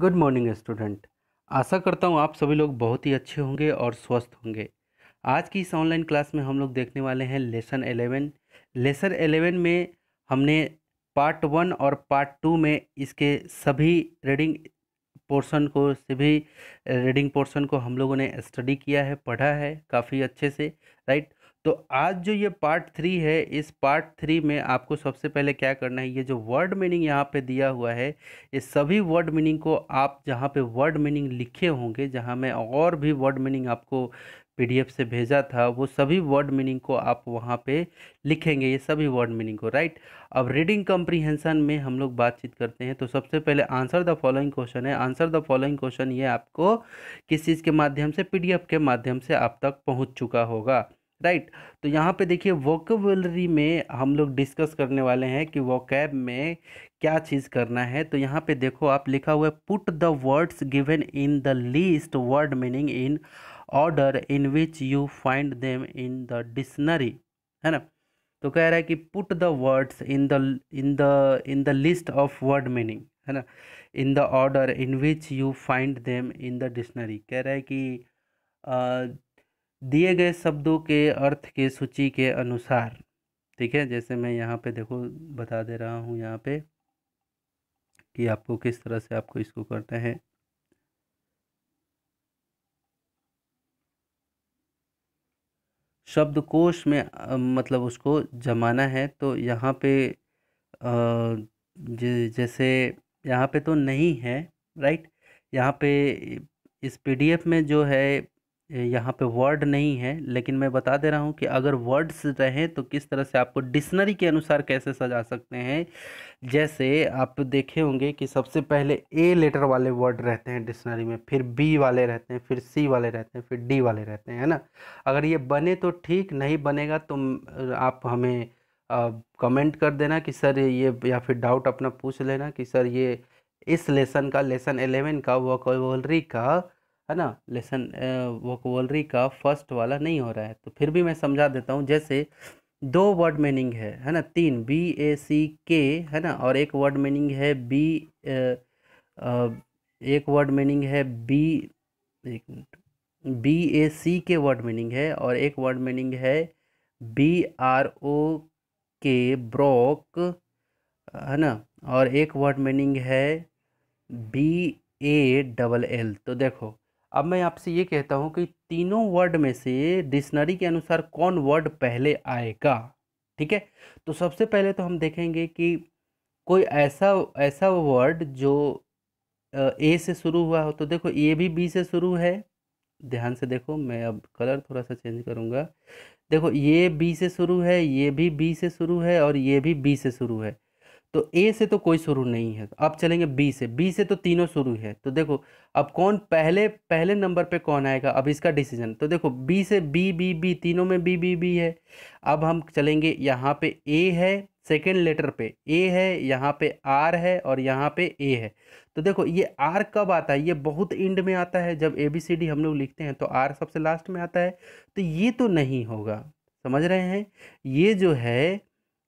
Good morning student आशा करता हूँ आप सभी लोग बहुत ही अच्छे होंगे और स्वस्थ होंगे आज की इस ऑनलाइन क्लास में हम लोग देखने वाले हैं लेसन एलेवन लेसन एलेवन में हमने पार्ट वन और पार्ट टू में इसके सभी रीडिंग पोर्शन को सभी रीडिंग पोर्शन को हम लोगों ने स्टडी किया है पढ़ा है काफ़ी अच्छे से राइट तो आज जो ये पार्ट थ्री है इस पार्ट थ्री में आपको सबसे पहले क्या करना है ये जो वर्ड मीनिंग यहाँ पे दिया हुआ है ये सभी वर्ड मीनिंग को आप जहाँ पे वर्ड मीनिंग लिखे होंगे जहाँ मैं और भी वर्ड मीनिंग आपको पीडीएफ से भेजा था वो सभी वर्ड मीनिंग को आप वहाँ पे लिखेंगे ये सभी वर्ड मीनिंग को राइट अब रीडिंग कंप्रीहेंशन में हम लोग बातचीत करते हैं तो सबसे पहले आंसर द फॉलोइंग क्वेश्चन है आंसर द फॉलोइंग क्वेश्चन ये आपको किस चीज़ के माध्यम से पी के माध्यम से आप तक पहुँच चुका होगा राइट तो यहाँ पे देखिए वोकेबलरी में हम लोग डिस्कस करने वाले हैं कि वोकैब में क्या चीज़ करना है तो यहाँ पे देखो आप लिखा हुआ है put the words given in the list word meaning in order in which you find them in the dictionary है ना तो कह रहा है कि put the words in the in the in the list of word meaning है ना in the order in which you find them in the dictionary कह रहा है कि दिए गए शब्दों के अर्थ के सूची के अनुसार ठीक है जैसे मैं यहाँ पे देखो बता दे रहा हूँ यहाँ पे कि आपको किस तरह से आपको इसको करते हैं शब्दकोश में मतलब उसको जमाना है तो यहाँ पे जैसे यहाँ पे तो नहीं है राइट यहाँ पे इस पीडीएफ में जो है यहाँ पे वर्ड नहीं है लेकिन मैं बता दे रहा हूँ कि अगर वर्ड्स रहें तो किस तरह से आपको डिक्शनरी के अनुसार कैसे सजा सकते हैं जैसे आप देखे होंगे कि सबसे पहले ए लेटर वाले वर्ड रहते हैं डिक्शनरी में फिर बी वाले रहते हैं फिर सी वाले रहते हैं फिर डी वाले रहते हैं है ना अगर ये बने तो ठीक नहीं बनेगा तो आप हमें कमेंट कर देना कि सर ये या फिर डाउट अपना पूछ लेना कि सर ये इस लेसन का लेसन एलेवन का वोकलरी का है ना लेसन वोकवलरी का फर्स्ट वाला नहीं हो रहा है तो फिर भी मैं समझा देता हूँ जैसे दो वर्ड मीनिंग है है ना तीन बी ए सी के है ना और एक वर्ड मीनिंग है बी एक वर्ड मीनिंग है बी एक minute B A C K word meaning है और एक वर्ड मीनिंग है B R O K broke है ना और एक वर्ड मीनिंग है बी ए डबल एल तो देखो अब मैं आपसे ये कहता हूँ कि तीनों वर्ड में से डिक्शनरी के अनुसार कौन वर्ड पहले आएगा ठीक है तो सबसे पहले तो हम देखेंगे कि कोई ऐसा ऐसा वर्ड जो ए से शुरू हुआ हो तो देखो ये भी बी से शुरू है ध्यान से देखो मैं अब कलर थोड़ा सा चेंज करूँगा देखो ये बी से शुरू है ये भी बी से शुरू है और ये भी बी से शुरू है तो ए से तो कोई शुरू नहीं है अब चलेंगे बी से बी से तो तीनों शुरू है तो देखो अब कौन पहले पहले नंबर पे कौन आएगा अब इसका डिसीजन तो देखो बी से बी बी बी तीनों में बी बी बी है अब हम चलेंगे यहाँ पे ए है सेकेंड लेटर पे ए है यहाँ पे आर है और यहाँ पे ए है तो देखो ये आर कब आता है ये बहुत इंड में आता है जब ए बी सी डी हम लोग लिखते हैं तो आर सबसे लास्ट में आता है तो ये तो नहीं होगा समझ रहे हैं ये जो है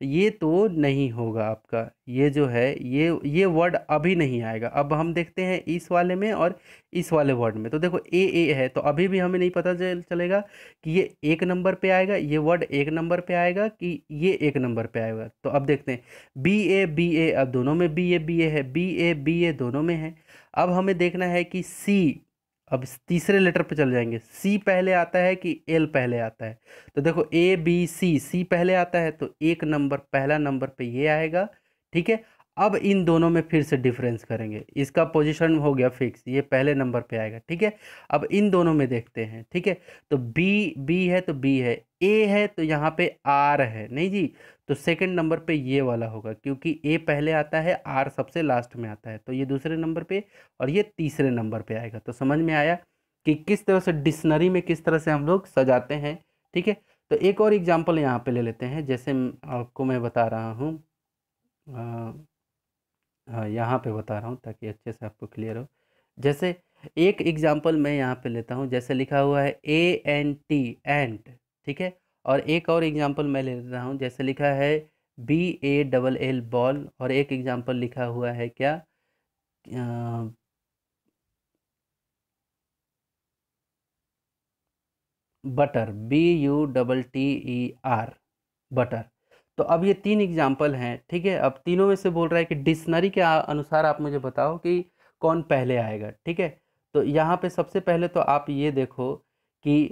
ये तो नहीं होगा आपका ये जो है ये ये वर्ड अभी नहीं आएगा अब हम देखते हैं इस वाले में और इस वाले वर्ड में तो देखो ए ए है तो अभी भी हमें नहीं पता चलेगा कि ये एक नंबर पे आएगा ये वर्ड एक नंबर पे आएगा कि ये एक नंबर पे आएगा तो अब देखते हैं बी ए बी ए अब दोनों में बी ए बी ए है बी ए बी ए दोनों में है अब हमें देखना है कि सी अब तीसरे लेटर पे चल जाएंगे सी पहले आता है कि एल पहले आता है तो देखो ए बी सी सी पहले आता है तो एक नंबर पहला नंबर पे ये आएगा ठीक है अब इन दोनों में फिर से डिफरेंस करेंगे इसका पोजीशन हो गया फिक्स ये पहले नंबर पे आएगा ठीक है अब इन दोनों में देखते हैं ठीक है तो बी बी है तो बी है ए है तो यहाँ पे आर है नहीं जी तो सेकंड नंबर पे ये वाला होगा क्योंकि ए पहले आता है आर सबसे लास्ट में आता है तो ये दूसरे नंबर पे और ये तीसरे नंबर पे आएगा तो समझ में आया कि किस तरह से डिक्शनरी में किस तरह से हम लोग सजाते हैं ठीक है तो एक और एग्जाम्पल यहाँ पर ले लेते हैं जैसे आपको मैं बता रहा हूँ यहाँ पे बता रहा हूँ ताकि अच्छे से आपको क्लियर हो जैसे एक एग्जाम्पल मैं यहाँ पे लेता हूँ जैसे लिखा हुआ है ए एन टी एंट ठीक है और एक और एग्जाम्पल मैं ले लेता हूँ जैसे लिखा है B A double L ball और एक एग्जाम्पल लिखा हुआ है क्या butter B U double T E R butter तो अब ये तीन एग्जाम्पल हैं ठीक है अब तीनों में से बोल रहा है कि डिक्शनरी के अनुसार आप मुझे बताओ कि कौन पहले आएगा ठीक है तो यहाँ पे सबसे पहले तो आप ये देखो कि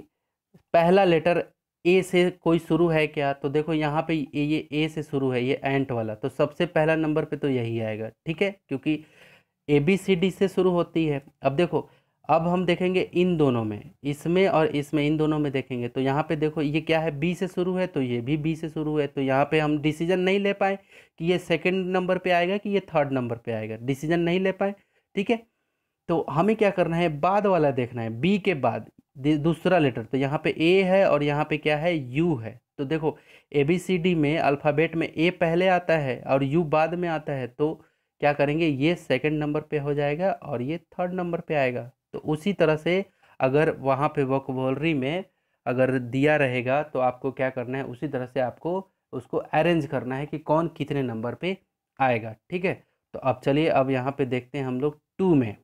पहला लेटर ए से कोई शुरू है क्या तो देखो यहाँ पे ये ए से शुरू है ये एंट वाला तो सबसे पहला नंबर पे तो यही आएगा ठीक है क्योंकि ए बी सी डी से शुरू होती है अब देखो अब हम देखेंगे इन दोनों में इसमें और इसमें इन दोनों में देखेंगे तो यहाँ पे देखो ये क्या है बी से शुरू है तो ये भी बी से शुरू है तो यहाँ पे हम डिसीजन नहीं ले पाए कि ये सेकंड नंबर पे आएगा कि ये थर्ड नंबर पे आएगा डिसीजन नहीं ले पाए ठीक है तो हमें क्या करना है बाद वाला देखना है बी के बाद दूसरा लेटर तो यहाँ पर ए है और यहाँ पर क्या है यू है तो देखो ए बी सी डी में अल्फ़ाबेट में ए पहले आता है और यू बाद में आता है तो क्या करेंगे ये सेकंड नंबर पे हो जाएगा और ये थर्ड नंबर पे आएगा तो उसी तरह से अगर वहाँ पे वोकबोलरी में अगर दिया रहेगा तो आपको क्या करना है उसी तरह से आपको उसको अरेंज करना है कि कौन कितने नंबर पे आएगा ठीक है तो अब चलिए अब यहाँ पे देखते हैं हम लोग टू में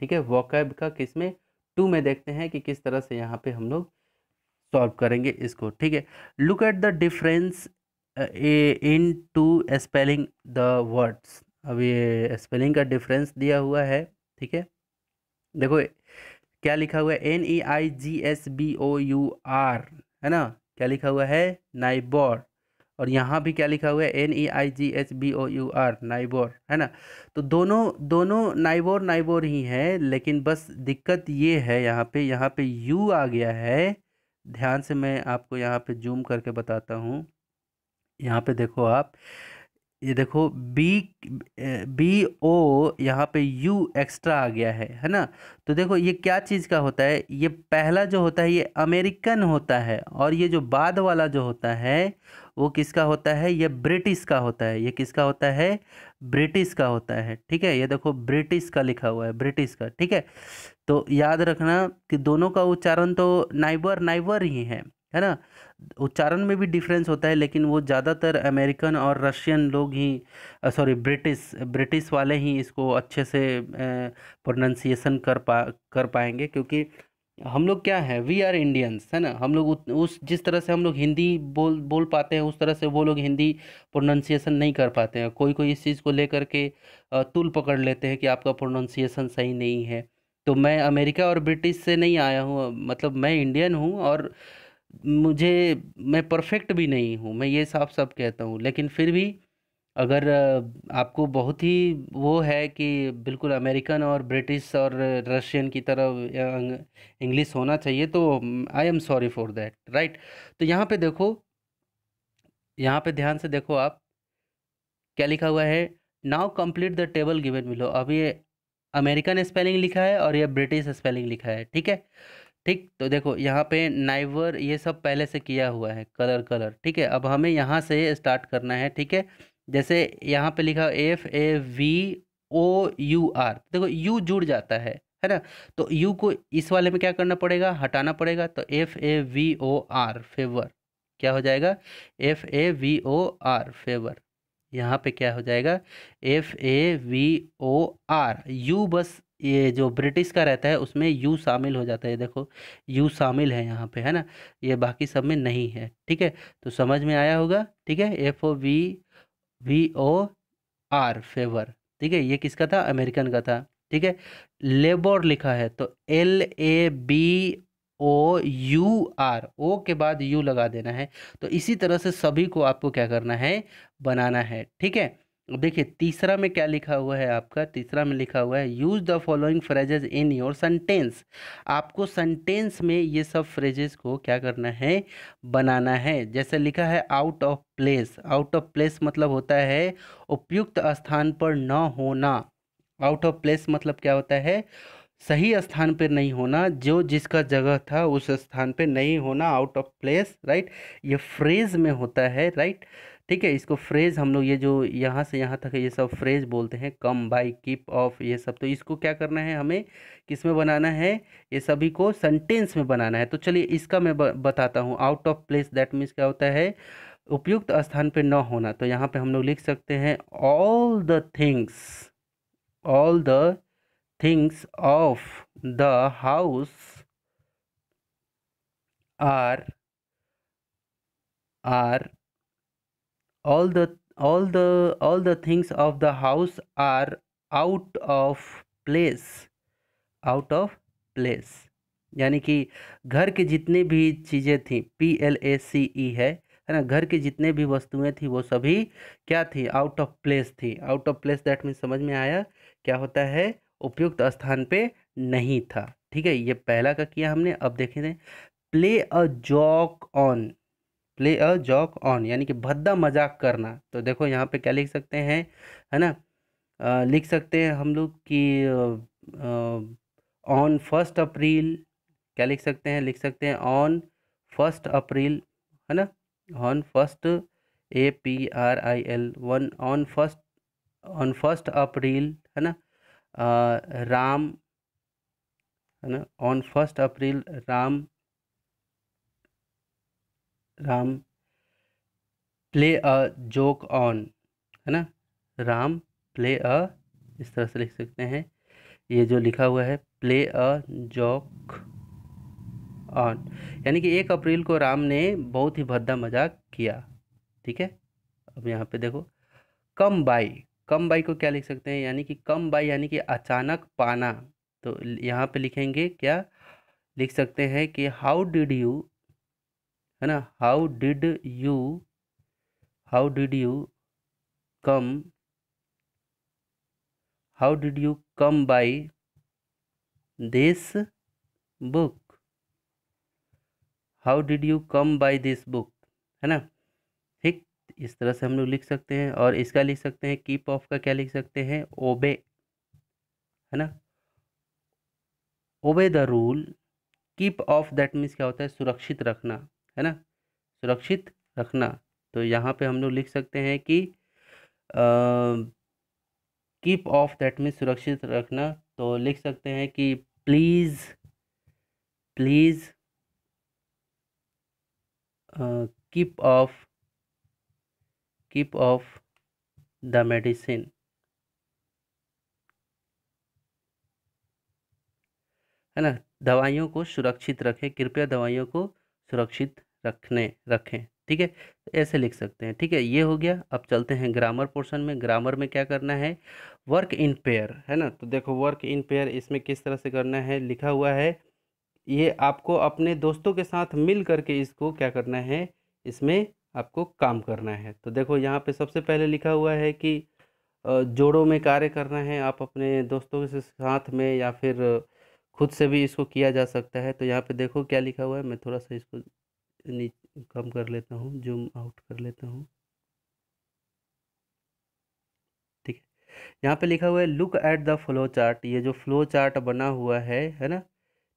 ठीक है वॉकैब का किस में टू में देखते हैं कि किस तरह से यहाँ पे हम लोग सॉल्व करेंगे इसको ठीक है look at the difference in two spelling the words अब ये स्पेलिंग का डिफरेंस दिया हुआ है ठीक है देखो क्या लिखा हुआ है N E I G S B O U R है ना क्या लिखा हुआ है नाइबोर और यहाँ भी क्या लिखा हुआ है N E I G S B O U R neighbour है ना तो दोनों दोनों नाइबोर नाइबोर ही हैं लेकिन बस दिक्कत ये है यहाँ पे यहाँ पे यू आ गया है ध्यान से मैं आपको यहाँ पे जूम करके बताता हूँ यहाँ पे देखो आप ये देखो बी बी ओ यहाँ पे यू एक्स्ट्रा आ गया है है ना तो देखो ये क्या चीज़ का होता है ये पहला जो होता है ये अमेरिकन होता है और ये जो बाद वाला जो होता है वो किसका होता है ये ब्रिटिश का होता है ये किसका होता है ब्रिटिश का होता है ठीक है ये देखो ब्रिटिश का लिखा हुआ है ब्रिटिश का ठीक है तो याद रखना कि दोनों का उच्चारण तो नाइबर नाइबर ही है है ना उच्चारण में भी डिफरेंस होता है लेकिन वो ज़्यादातर अमेरिकन और रशियन लोग ही सॉरी ब्रिटिश ब्रिटिश वाले ही इसको अच्छे से प्रोनाउंसिएशन कर पा कर पाएंगे क्योंकि हम लोग क्या है वी आर इंडियंस है ना हम लोग उस जिस तरह से हम लोग हिंदी बोल बोल पाते हैं उस तरह से वो लोग हिंदी प्रोनाउंसिएशन नहीं कर पाते हैं कोई कोई इस चीज़ को लेकर के तुल पकड़ लेते हैं कि आपका प्रोनाउंसिएशन सही नहीं है तो मैं अमेरिका और ब्रिटिश से नहीं आया हूँ मतलब मैं इंडियन हूँ और मुझे मैं परफेक्ट भी नहीं हूँ मैं ये साफ साफ कहता हूँ लेकिन फिर भी अगर आपको बहुत ही वो है कि बिल्कुल अमेरिकन और ब्रिटिश और रशियन की तरह इंग्लिश होना चाहिए तो I am sorry for that right तो यहाँ पे देखो यहाँ पे ध्यान से देखो आप क्या लिखा हुआ है now complete the table given below अब ये अमेरिकन स्पेलिंग लिखा है और ये ब्रिटिश स्पेलिंग लिखा है ठीक है ठीक तो देखो यहाँ पे नाइवर ये सब पहले से किया हुआ है कलर कलर ठीक है अब हमें यहाँ से स्टार्ट करना है ठीक है जैसे यहाँ पे लिखा F A V O U R देखो यू जुड़ जाता है है ना तो यू को इस वाले में क्या करना पड़ेगा हटाना पड़ेगा तो F A V O R favour क्या हो जाएगा F A V O R favour यहाँ पे क्या हो जाएगा F A V O R U बस ये जो ब्रिटिश का रहता है उसमें यू शामिल हो जाता है देखो यू शामिल है यहाँ पे है ना ये बाकी सब में नहीं है ठीक है तो समझ में आया होगा ठीक है F O V V O R favour ठीक है ये किसका था अमेरिकन का था ठीक है लेबर लिखा है तो L A B O U R O के बाद यू लगा देना है तो इसी तरह से सभी को आपको क्या करना है बनाना है ठीक है देखिए तीसरा में क्या लिखा हुआ है आपका तीसरा में लिखा हुआ है use the following phrases in your sentence आपको सेंटेंस में ये सब फ्रेजेस को क्या करना है बनाना है जैसे लिखा है out of place out of place मतलब होता है उपयुक्त स्थान पर न होना आउट ऑफ प्लेस मतलब क्या होता है सही स्थान पर नहीं होना जो जिसका जगह था उस स्थान पर नहीं होना आउट ऑफ प्लेस राइट ये फ्रेज में होता है राइट right? ठीक है इसको फ्रेज हम लोग ये जो यहाँ से यहाँ तक है ये सब फ्रेज बोलते हैं कम बाई कीप ऑफ ये सब तो इसको क्या करना है हमें किस में बनाना है ये सभी को सेंटेंस में बनाना है तो चलिए इसका मैं बताता हूँ out of place that means क्या होता है उपयुक्त स्थान पे न होना तो यहाँ पे हम लोग लिख सकते हैं all the things all the things of the house are are all the all the all the things of the house are out of place out of place यानी कि घर के जितने भी चीज़ें थी P L A C E e है है ना घर के जितने भी वस्तुएं थी वो सभी क्या थी आउट ऑफ प्लेस थी out of place that mean समझ में आया क्या होता है उपयुक्त स्थान पे नहीं था ठीक है ये पहला का किया हमने अब देखें play a joke on play a joke on यानी कि भद्दा मजाक करना तो देखो यहाँ पे क्या लिख सकते हैं है ना लिख सकते हैं हम लोग कि ऑन फर्स्ट अप्रैल क्या लिख सकते हैं लिख सकते हैं ऑन फर्स्ट अप्रैल है ना on first A P R I L one on first on first April है ना आ, राम है ना on first April Ram Ram play a joke on है ना राम प्ले अ इस तरह से लिख सकते हैं ये जो लिखा हुआ है प्ले अ जोक ऑन यानी कि एक अप्रैल को राम ने बहुत ही भद्दा मजाक किया ठीक है अब यहाँ पे देखो कम बाई कम बाई को क्या लिख सकते हैं यानी कि कम बाई यानी कि अचानक पाना तो यहाँ पे लिखेंगे क्या लिख सकते हैं कि हाउ डिड यू है ना how did you how did you come how did you come by this book how did you come by this book है ना ठीक इस तरह से हम लोग लिख सकते हैं और इसका लिख सकते हैं कीप ऑफ का क्या लिख सकते हैं ओबे है ना obey the rule keep off that means क्या होता है सुरक्षित रखना है ना सुरक्षित रखना तो यहाँ पे हम लोग लिख सकते हैं कि कीप ऑफ दैट मीन सुरक्षित रखना तो लिख सकते हैं कि please please keep off keep off the medicine है ना दवाइयों को सुरक्षित रखें कृपया दवाइयों को सुरक्षित रखने रखें ठीक है ऐसे लिख सकते हैं ठीक है ये हो गया अब चलते हैं ग्रामर पोर्शन में ग्रामर में क्या करना है वर्क इन पेयर है ना तो देखो वर्क इन पेयर इसमें किस तरह से करना है लिखा हुआ है ये आपको अपने दोस्तों के साथ मिल करके इसको क्या करना है इसमें आपको काम करना है तो देखो यहाँ पे सबसे पहले लिखा हुआ है कि जोड़ों में कार्य करना है आप अपने दोस्तों के साथ में या फिर खुद से भी इसको किया जा सकता है तो यहाँ पे देखो क्या लिखा हुआ है मैं थोड़ा सा इसको कम कर लेता हूँ जूम आउट कर लेता हूँ ठीक है यहाँ पे लिखा हुआ है look at the flow chart ये जो फ्लो चार्ट बना हुआ है है ना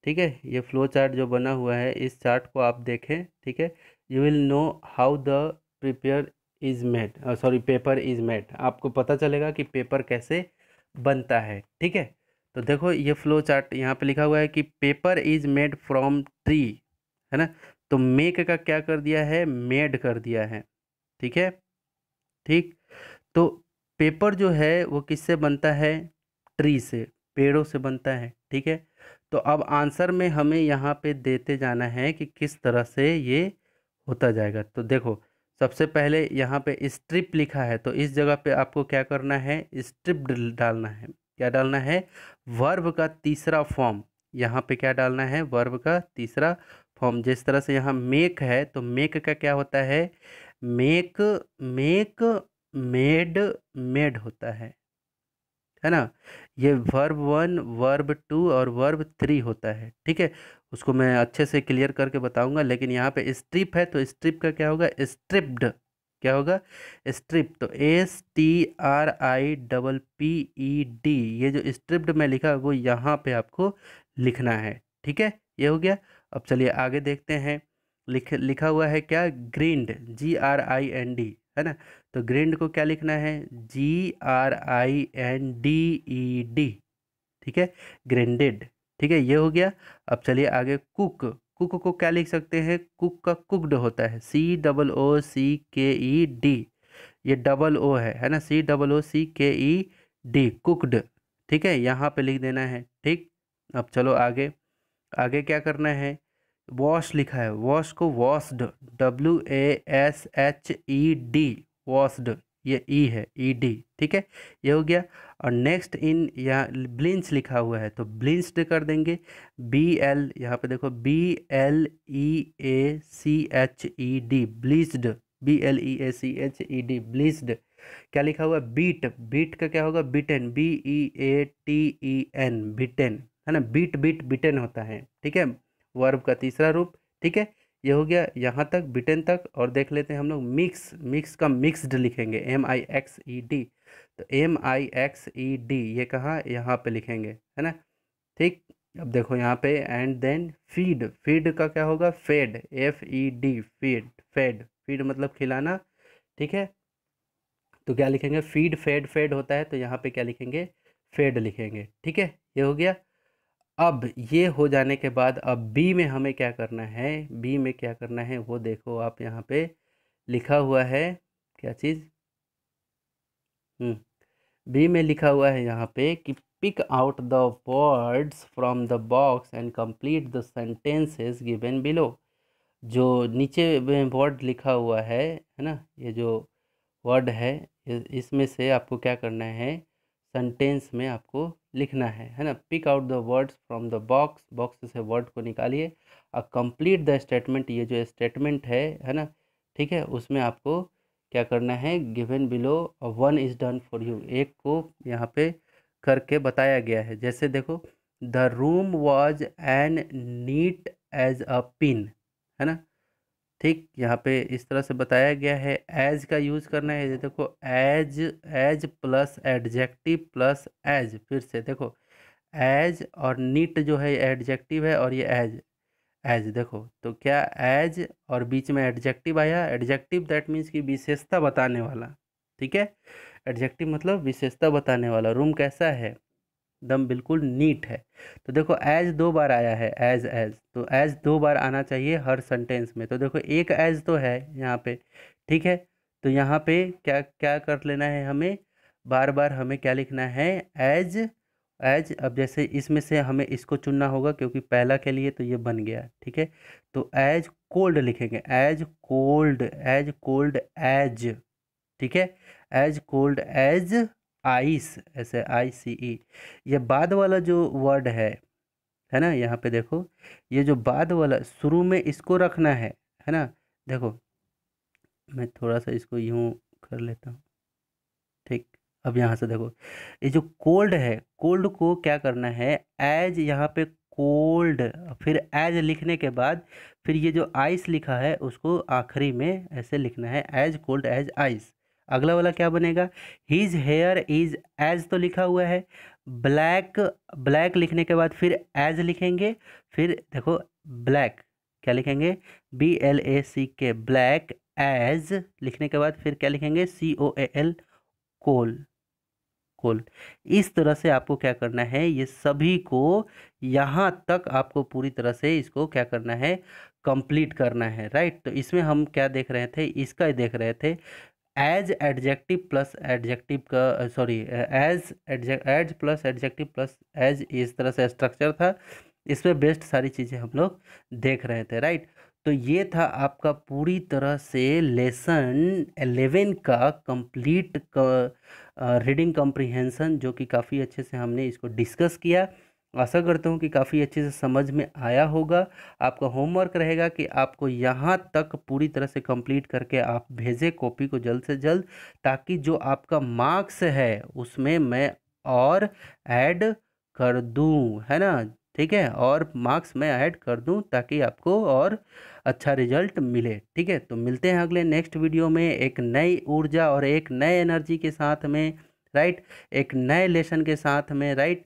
ठीक है ये फ्लो चार्ट जो बना हुआ है इस चार्ट को आप देखें ठीक है you will know how the prepare is made sorry paper is made आपको पता चलेगा कि पेपर कैसे बनता है ठीक है तो देखो ये फ्लो चार्ट यहाँ पे लिखा हुआ है कि paper is made from tree है ना तो मेक का क्या कर दिया है मेड कर दिया है ठीक है ठीक तो पेपर जो है वो किससे बनता है ट्री से पेड़ों से बनता है ठीक है तो अब आंसर में हमें यहाँ पे देते जाना है कि किस तरह से ये होता जाएगा तो देखो सबसे पहले यहाँ पे स्ट्रिप लिखा है तो इस जगह पे आपको क्या करना है स्ट्रिप डालना है क्या डालना है वर्ब का तीसरा फॉर्म यहाँ पे क्या डालना है वर्ब का तीसरा फॉर्म जिस तरह से यहाँ मेक है तो मेक का क्या होता है मेक मेक मेड मेड होता है है ना ये वर्ब वन वर्ब टू और वर्ब थ्री होता है ठीक है उसको मैं अच्छे से क्लियर करके बताऊंगा लेकिन यहाँ पे स्ट्रिप है तो स्ट्रिप का क्या होगा स्ट्रिप्ड क्या होगा स्ट्रिप तो S T R I double P E D ये जो स्ट्रिप्ड में लिखा वो यहाँ पे आपको लिखना है ठीक है ये हो गया अब चलिए आगे देखते हैं लिख लिखा हुआ है क्या grind G R I N D है ना तो ग्रिंड को क्या लिखना है G R I N D E D ठीक है ग्रेंडेड ठीक है ये हो गया अब चलिए आगे कुक कुक को क्या लिख सकते हैं कुक का कुकड होता है सी डबल ओ सी के ई डी ये डबल ओ है है ना सी डबल ओ सी के ई डी कुकड ठीक है यहाँ पे लिख देना है ठीक अब चलो आगे आगे क्या करना है वॉश लिखा है वॉश को washed W A S H E e D washed ये ई e है ई e डी ठीक है ये हो गया और नेक्स्ट इन यहाँ ब्लिंच लिखा हुआ है तो ब्लिंस्ड कर देंगे बी एल यहाँ पे देखो B L E A C H E D bleached B L E A C H E D bleached क्या लिखा हुआ है बीट बीट का क्या होगा beaten B E A T E N beaten है ना बीट बीट बिटेन होता है ठीक है वर्ब का तीसरा रूप ठीक है ये हो गया यहाँ तक बिटेन तक और देख लेते हैं हम लोग मिक्स मिक्स का मिक्सड लिखेंगे M I X E D तो M I X E D ये कहाँ यहाँ पे लिखेंगे है ना ठीक अब देखो यहाँ पे एंड देन फीड फीड का क्या होगा fed F E D feed fed feed मतलब खिलाना ठीक है तो क्या लिखेंगे फीड फेड फेड होता है तो यहाँ पे क्या लिखेंगे फेड लिखेंगे ठीक है ये हो गया अब ये हो जाने के बाद अब बी में हमें क्या करना है बी में क्या करना है वो देखो आप यहाँ पे लिखा हुआ है क्या चीज़ बी हम्म, में लिखा हुआ है यहाँ पे कि pick out the words from the box and complete the sentences given below जो नीचे में वर्ड लिखा हुआ है है ना ये जो वर्ड है इसमें से आपको क्या करना है सेंटेंस में आपको लिखना है है ना pick out the words from the box box से वर्ड को निकालिए और कंप्लीट द स्टेटमेंट ये जो स्टेटमेंट है है ना ठीक है उसमें आपको क्या करना है given below one is done for you एक को यहाँ पे करके बताया गया है जैसे देखो the room was an neat as a pin है ना ठीक यहाँ पे इस तरह से बताया गया है एज का यूज करना है देखो as as plus adjective plus as फिर से देखो एज और नीट जो है एडजेक्टिव है और ये एज एज देखो तो क्या एज और बीच में एडजेक्टिव आया एडजेक्टिव दैट मीन्स की विशेषता बताने वाला ठीक है एडजेक्टिव मतलब विशेषता बताने वाला रूम कैसा है दम बिल्कुल नीट है तो देखो एज दो बार आया है एज एज तो एज दो बार आना चाहिए हर सेंटेंस में तो देखो एक एज तो है यहाँ पे ठीक है तो यहाँ पे क्या क्या कर लेना है हमें बार बार हमें क्या लिखना है एज एज अब जैसे इसमें से हमें इसको चुनना होगा क्योंकि पहला के लिए तो ये बन गया ठीक है तो एज कोल्ड लिखेंगे as cold as cold as ठीक है एज कोल्ड एज आइस ऐसे आई सी ई ये बाद वाला जो वर्ड है है ना यहाँ पे देखो ये जो बाद वाला शुरू में इसको रखना है है ना देखो मैं थोड़ा सा इसको यूँ कर लेता हूँ ठीक अब यहाँ से देखो ये जो कोल्ड है कोल्ड को क्या करना है एज यहाँ पे कोल्ड फिर एज लिखने के बाद फिर ये जो आइस लिखा है उसको आखिरी में ऐसे लिखना है एज कोल्ड एज आइस अगला वाला क्या बनेगा हीज हेयर इज एज तो लिखा हुआ है ब्लैक ब्लैक लिखने के बाद फिर एज लिखेंगे फिर देखो ब्लैक क्या लिखेंगे बी एल ए सी के ब्लैक एज लिखने के बाद फिर क्या लिखेंगे सी ओ ए एल कोल कोल इस तरह से आपको क्या करना है ये सभी को यहाँ तक आपको पूरी तरह से इसको क्या करना है कंप्लीट करना है राइट तो इसमें हम क्या देख रहे थे इसका देख रहे थे एज एडजेक्टिव प्लस एडजेक्टिव का sorry as as plus adjective plus as इस तरह से स्ट्रक्चर था इसमें बेस्ट सारी चीज़ें हम लोग देख रहे थे राइट तो ये था आपका पूरी तरह से लेसन एलेवन का कंप्लीट रीडिंग कॉम्प्रिहेंसन जो कि काफ़ी अच्छे से हमने इसको डिस्कस किया आशा करता हूँ कि काफ़ी अच्छे से समझ में आया होगा आपका होमवर्क रहेगा कि आपको यहाँ तक पूरी तरह से कंप्लीट करके आप भेजें कॉपी को जल्द से जल्द ताकि जो आपका मार्क्स है उसमें मैं और ऐड कर दूँ है ना ठीक है और मार्क्स मैं ऐड कर दूँ ताकि आपको और अच्छा रिजल्ट मिले ठीक है तो मिलते हैं अगले नेक्स्ट वीडियो में एक नई ऊर्जा और एक नए एनर्जी के साथ में राइट एक नए लेसन के साथ में राइट